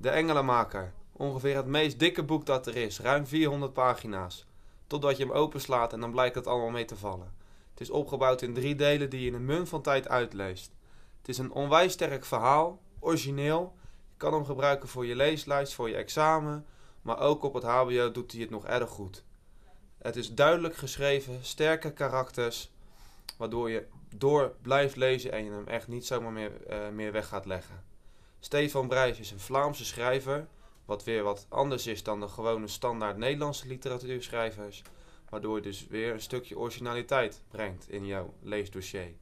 De Engelenmaker. Ongeveer het meest dikke boek dat er is, ruim 400 pagina's. Totdat je hem openslaat en dan blijkt het allemaal mee te vallen. Het is opgebouwd in drie delen die je in een munt van tijd uitleest. Het is een onwijs sterk verhaal, origineel. Je kan hem gebruiken voor je leeslijst, voor je examen, maar ook op het HBO doet hij het nog erg goed. Het is duidelijk geschreven, sterke karakters, waardoor je door blijft lezen en je hem echt niet zomaar meer, eh, meer weg gaat leggen. Stefan Brijs is een Vlaamse schrijver, wat weer wat anders is dan de gewone standaard Nederlandse literatuurschrijvers, waardoor je dus weer een stukje originaliteit brengt in jouw leesdossier.